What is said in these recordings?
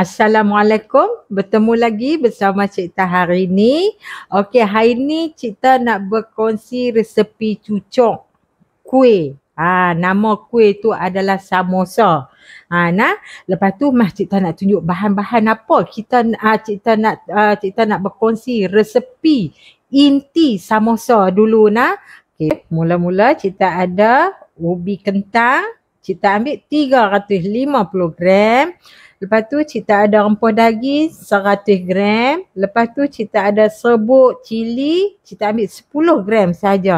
Assalamualaikum. Bertemu lagi bersama Cikta hari ini. Okey, hari ini Cikta nak berkongsi resepi cucuk kuih. Ha, nama kuih tu adalah samosa. Ha, nah, lepas tu mah Cikta nak tunjuk bahan-bahan apa kita uh, ah, Cikta nak uh, ah, Cikta nak berkongsi resepi inti samosa dulu nah. Okey, mula-mula Cikta ada ubi kentang, Cita ambil 350 gram. Lepas tu cita ada rempah daging 100 gram. Lepas tu cita ada serbuk cili. Cita ambil 10 gram saja.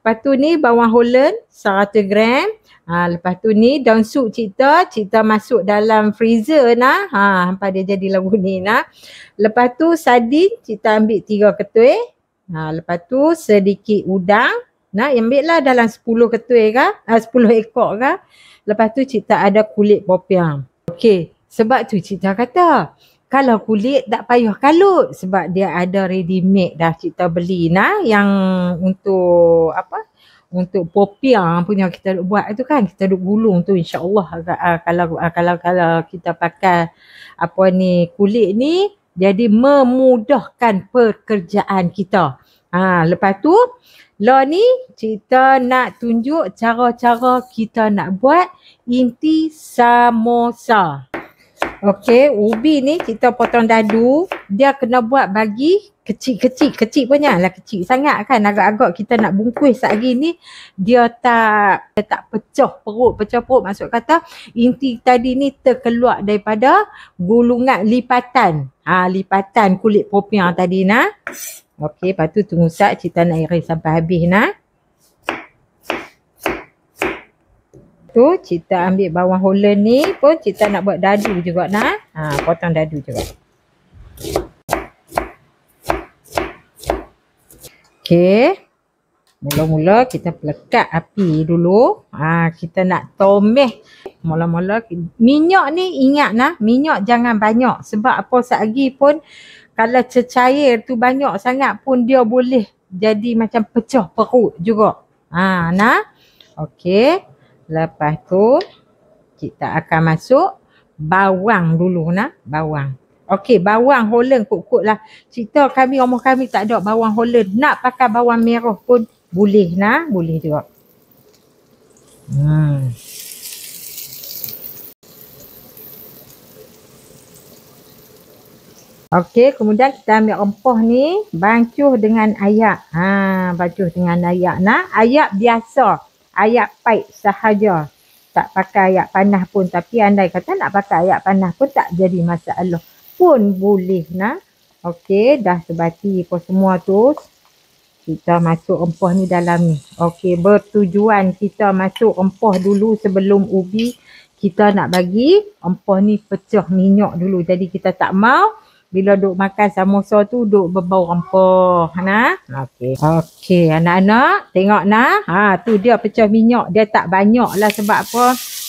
Lepas tu ni bawang holland 100 gram. Ha, lepas tu ni daun sup cita. Cita masuk dalam freezer nah. Ha, sampai dia jadi lagu ni nah. Lepas tu sardin cita ambil 3 ketul. Ha, lepas tu sedikit udang Nah, ambil lah dalam 10 ketui ke, uh, 10 ekor ke. Lepas tu cik tak ada kulit popiah. Okey, sebab tu cik tak kata kalau kulit tak payah kalut sebab dia ada ready made dah kita beli nah yang untuk apa? Untuk popiah punya kita duk buat tu kan, kita duk gulung tu insyaallah. Ah, kalau ah, kalau kalau kita pakai apa ni kulit ni jadi memudahkan pekerjaan kita. Ha, lepas tu lo ni kita nak tunjuk cara-cara kita nak buat inti samosa. Okey, ubi ni kita potong dadu, dia kena buat bagi kecil-kecil, kecil pun lah kecil sangat kan agak-agak kita nak bungkus sehari ni dia tak dia tak pecah perut, pecah perut maksud kata inti tadi ni terkeluar daripada gulungan lipatan. Ha, lipatan kulit popiah tadi nak. Okey, lepas tu tunggu sat cita nak iris sampai habis nah. Tu cita ambil bawang holen ni pun cita nak buat dadu juga nah. Ha, potong dadu juga. Okey. Mula-mula kita pelekat api dulu. Ha, kita nak tomeh. Mula-mula minyak ni ingat nah. Minyak jangan banyak. Sebab apa sehari pun kalau cecair tu banyak sangat pun dia boleh jadi macam pecah perut juga. Ha, nah. Okey. Lepas tu kita akan masuk bawang dulu nah, bawang. Okey, bawang Holland kukut lah. Cita kami, rumah kami tak ada bawang Holland. Nak pakai bawang merah pun boleh nah, boleh juga. Hmm. Okey, kemudian kita ambil rempah ni, bancuh dengan ayak. Ha, bancuh dengan ayak nah. Ayak biasa. Ayak pahit sahaja. Tak pakai ayak panah pun. Tapi andai kata nak pakai ayak panah pun tak jadi masalah. Pun boleh nah. Okey, dah sebati apa semua tu. Kita masuk rempah ni dalam ni. Okey, bertujuan kita masuk rempah dulu sebelum ubi. Kita nak bagi rempah ni pecah minyak dulu. Jadi kita tak mau bila duk makan samosa tu duk berbau rempah nah okey okey anak-anak tengok nah ha tu dia pecah minyak dia tak banyak lah sebab apa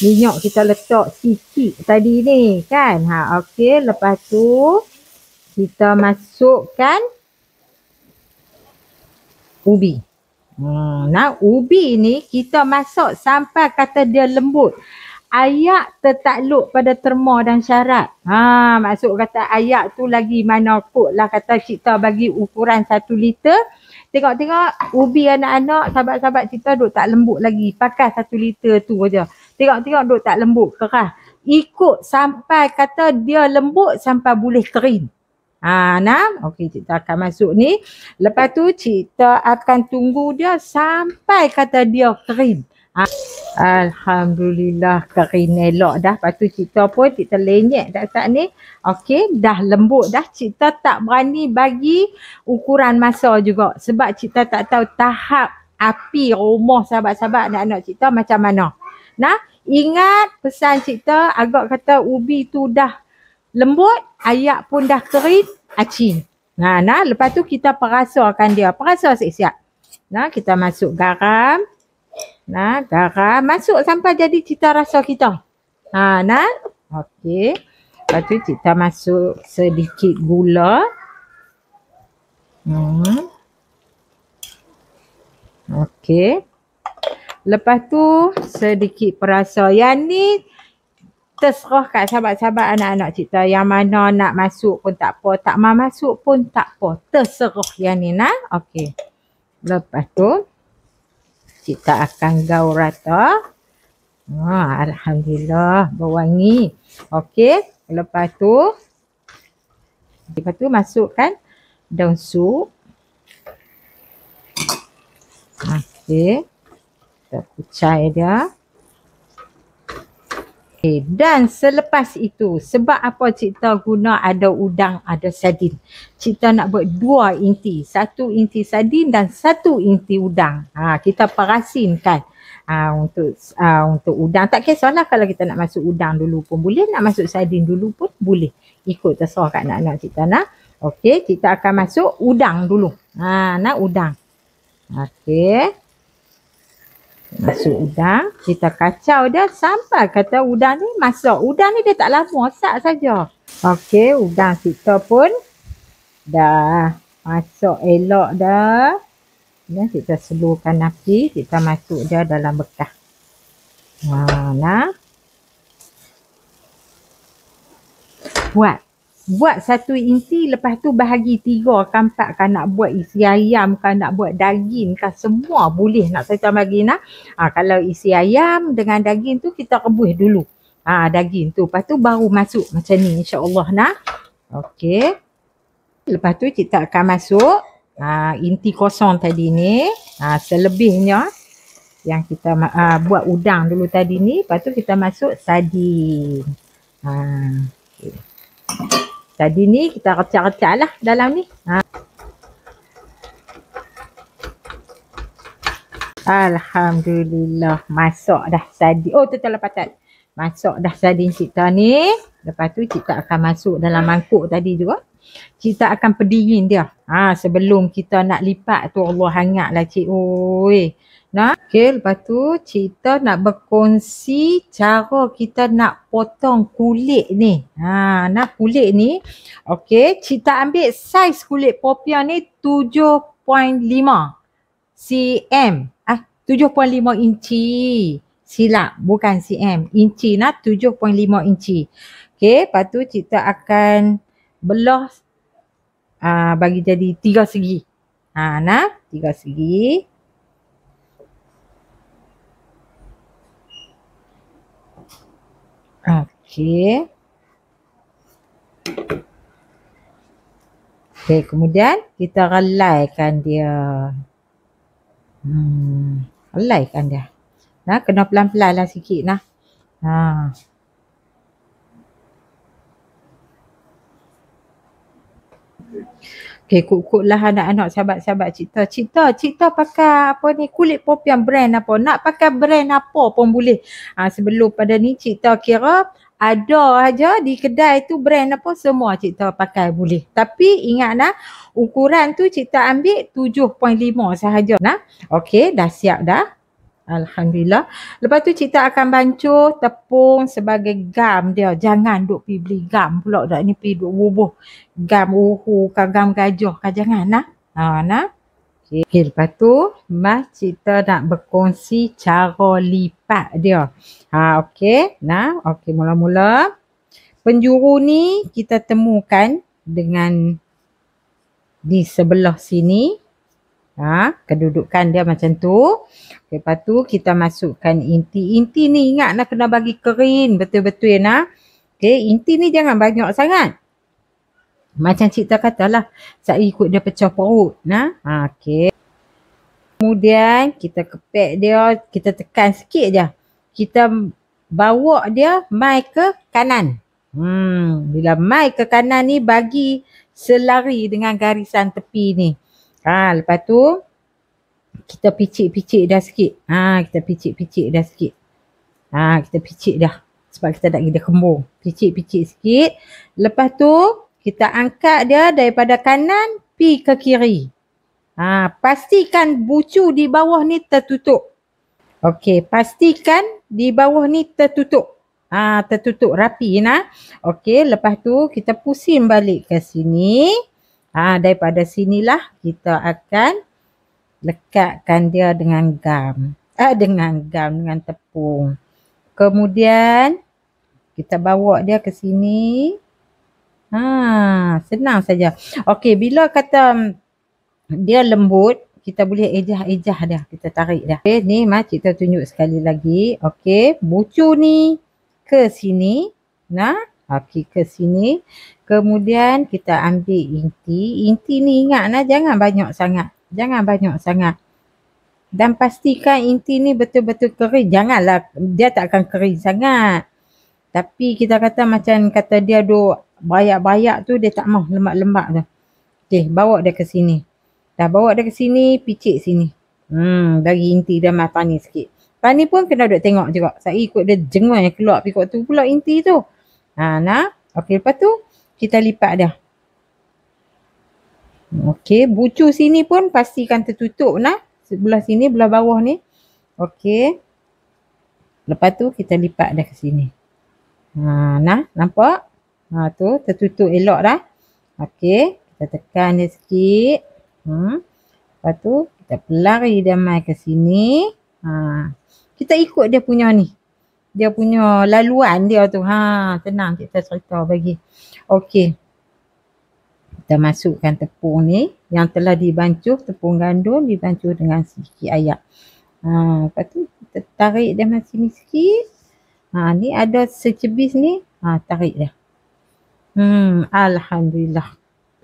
minyak kita letak sikit tadi ni kan ha okey lepas tu kita masukkan ubi hmm nah ubi ni kita masuk sampai kata dia lembut ayat tertakluk pada terma dan syarat. Ha, maksud kata ayat tu lagi mana kot lah kata cipta bagi ukuran satu liter. Tengok-tengok ubi anak-anak sahabat-sahabat cipta duk tak lembut lagi. Pakai satu liter tu aja. Tengok-tengok duk tak lembut kerah. Ikut sampai kata dia lembut sampai boleh kering. Ha, nah. Okey, cipta akan masuk ni. Lepas tu cipta akan tunggu dia sampai kata dia kering. Ha. Alhamdulillah kering elok dah. Lepas tu cikta pun cikta lenyek tak saat ni. Okey dah lembut dah. Cikta tak berani bagi ukuran masa juga. Sebab cikta tak tahu tahap api rumah sahabat-sahabat dan anak cikta macam mana. Nah ingat pesan cikta agak kata ubi tu dah lembut. Ayak pun dah kering. Aci. Nah, nah lepas tu kita perasakan dia. Perasa siap-siap. Nah kita masuk garam. Nah, garam masuk sampai jadi cita rasa kita. Ha, nah. Okey. Lepas tu kita masuk sedikit gula. Hmm. Okey. Lepas tu sedikit perasa. Yang ni terserah kat sahabat-sahabat anak-anak cipta. Yang mana nak masuk pun tak apa. Tak mahu masuk pun tak apa. Terserah yang ni nak. Okey. Lepas tu. Cita akan gaul rata. Oh, Alhamdulillah berwangi. Okey. Lepas tu. Lepas tu masukkan daun sup. Okey. Kita kucai dia. Okay. Dan selepas itu, sebab apa cipta guna ada udang, ada sardin? Cipta nak buat dua inti. Satu inti sardin dan satu inti udang. Ha, kita perasinkan ha, untuk ha, untuk udang. Tak kisahlah kalau kita nak masuk udang dulu pun boleh. Nak masuk sardin dulu pun boleh. Ikut terserah kat anak-anak cipta nak. Okey, kita akan masuk udang dulu. Ha, nak udang. Okey. Masuk udang, kita kacau dia sampai kata udang ni masuk Udang ni dia tak lama, asap saja. Okey, udang kita pun dah masuk elok dah. Ya, kita seluruhkan api, kita masuk dia dalam bekas. Ha, nah. Buat buat satu inti lepas tu bahagi tiga ke tak kan nak buat isi ayam kan nak buat daging kan semua boleh nak saya tambah lagi nak ha, ah, kalau isi ayam dengan daging tu kita rebus dulu ha, daging tu lepas tu baru masuk macam ni insya Allah nak okey lepas tu kita akan masuk ha, inti kosong tadi ni ha, selebihnya yang kita ha, buat udang dulu tadi ni lepas tu kita masuk sardin ha, okay. Tadi ni kita recah-recah lah dalam ni. Ha. Alhamdulillah masuk dah sadi. Oh tu telah patat. Masak dah sadi cipta ni. Lepas tu cipta akan masuk dalam mangkuk tadi juga kita akan pedingin dia. Ha, sebelum kita nak lipat tu Allah hangatlah cik. Oi. Nah, okay, lepas tu cerita nak berkongsi cara kita nak potong kulit ni. Ha, nak kulit ni. Okey, cerita ambil saiz kulit popia ni 7.5 cm. Ah, 7.5 inci. Silap, bukan cm. Inci nah 7.5 inci. Okey, lepas tu cerita akan belah uh, bagi jadi tiga segi. Ha, nah, tiga segi. Okey. Okey, kemudian kita relaikan dia. Hmm, relaikan dia. Nah, kena pelan-pelanlah sikit nah. Ha. Okay, kut lah anak-anak sahabat-sahabat cipta. Cipta, cipta pakai apa ni, kulit popian brand apa. Nak pakai brand apa pun boleh. Ha, sebelum pada ni cipta kira ada aja di kedai tu brand apa semua cipta pakai boleh. Tapi ingat nak ukuran tu cipta ambil 7.5 sahaja. nak. okay dah siap dah. Alhamdulillah. Lepas tu Cita akan bancuh tepung sebagai gam dia. Jangan duk pergi beli gam pula dah. ini pergi duk bubuh gam uhu kagam gam gajah ke. Jangan lah. Ha, nah. Okay. okay. lepas tu Mas Cita nak berkongsi cara lipat dia. Ha, okey, Nah, okey. Mula-mula. Penjuru ni kita temukan dengan di sebelah sini. Ha, kedudukan dia macam tu. Lepas tu kita masukkan inti. Inti ni ingat nak kena bagi kering betul-betul ya nak. Okay, inti ni jangan banyak sangat. Macam cikta katalah. Saya ikut dia pecah perut. Nah. Ha, okay. Kemudian kita kepek dia. Kita tekan sikit je. Kita bawa dia mai ke kanan. Hmm, bila mai ke kanan ni bagi selari dengan garisan tepi ni. Ha lepas tu kita picit-picit dah sikit. Ha kita picit-picit dah sikit. Ha kita picit dah sebab kita nak kita kembung. Picit-picit sikit. Lepas tu kita angkat dia daripada kanan pi ke kiri. Ha pastikan bucu di bawah ni tertutup. Okey, pastikan di bawah ni tertutup. Ha tertutup rapi nah. Okey, lepas tu kita pusing balik ke sini. Ha, daripada sinilah kita akan lekatkan dia dengan gam. Eh, dengan gam, dengan tepung. Kemudian kita bawa dia ke sini. Ha, senang saja. Okey, bila kata um, dia lembut, kita boleh ejah-ejah dia. Kita tarik dia. Okey, ni mak kita tunjuk sekali lagi. Okey, bucu ni ke sini. Nah, Okey ke sini. Kemudian kita ambil inti. Inti ni ingatlah jangan banyak sangat. Jangan banyak sangat. Dan pastikan inti ni betul-betul kering. Janganlah dia tak akan kering sangat. Tapi kita kata macam kata dia do bayak-bayak tu dia tak mau lembak lembak tu. Okey bawa dia ke sini. Dah bawa dia ke sini, picit sini. Hmm, bagi inti dia mahal panis sikit. ni pun kena duk tengok juga. Saya ikut dia jengon yang keluar pikuk tu pula inti tu. Ha, nak, Okey, lepas tu kita lipat dah. Okey, bucu sini pun pastikan tertutup nah. Sebelah sini, belah bawah ni. Okey. Lepas tu kita lipat dah ke sini. Ha, nah, nampak? Ha, tu tertutup elok dah. Okey, kita tekan dia sikit. Ha. Lepas tu kita pelari dia mai ke sini. Ha. Kita ikut dia punya ni dia punya laluan dia tu. Ha, tenang kita cerita bagi. Okey. Kita masukkan tepung ni yang telah dibancuh tepung gandum dibancuh dengan sedikit air. Ha, lepas tu kita tarik dia masih sini sikit. Ha, ni ada secebis ni. Ha, tarik dia. Hmm, Alhamdulillah.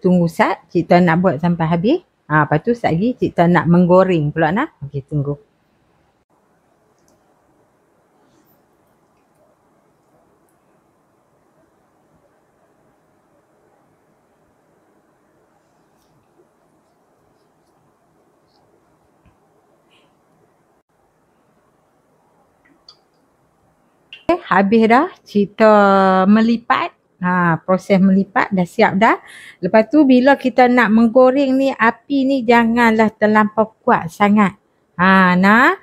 Tunggu sat, kita nak buat sampai habis. Ha, lepas tu sat lagi kita nak menggoreng pula nak. Okey, tunggu. habis dah cerita melipat ha, proses melipat dah siap dah lepas tu bila kita nak menggoreng ni api ni janganlah terlampau kuat sangat ha nak?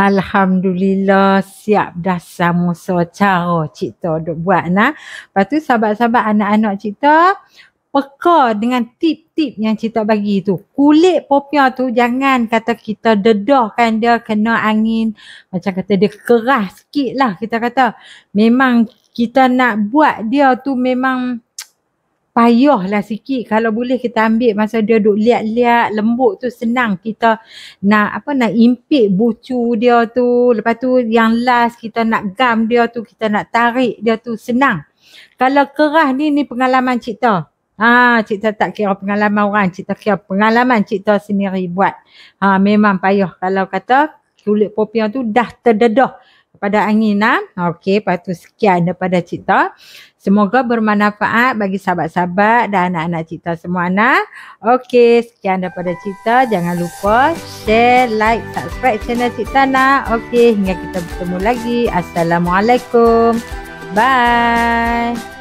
Alhamdulillah siap dah sama so cara cikta duk buat nah. Lepas tu sahabat-sahabat anak-anak cikta peka dengan tip-tip yang cikta bagi tu. Kulit popia tu jangan kata kita dedahkan dia kena angin. Macam kata dia keras sikit lah kita kata. Memang kita nak buat dia tu memang lah sikit kalau boleh kita ambil masa dia duk liat-liat lembut tu senang kita nak apa nak impik, bucu dia tu lepas tu yang last kita nak gam dia tu kita nak tarik dia tu senang kalau kerah ni ni pengalaman cipta Ah, ha, cipta tak kira pengalaman orang cipta kira pengalaman cipta sendiri buat Ah memang payah kalau kata kulit popiah tu dah terdedah pada angin ah okey lepas tu sekian daripada cipta Semoga bermanfaat bagi sahabat-sahabat dan anak-anak cita semua anak. Okey, sekian daripada cita. Jangan lupa share, like, subscribe channel cita nak. Okey, hingga kita bertemu lagi. Assalamualaikum. Bye.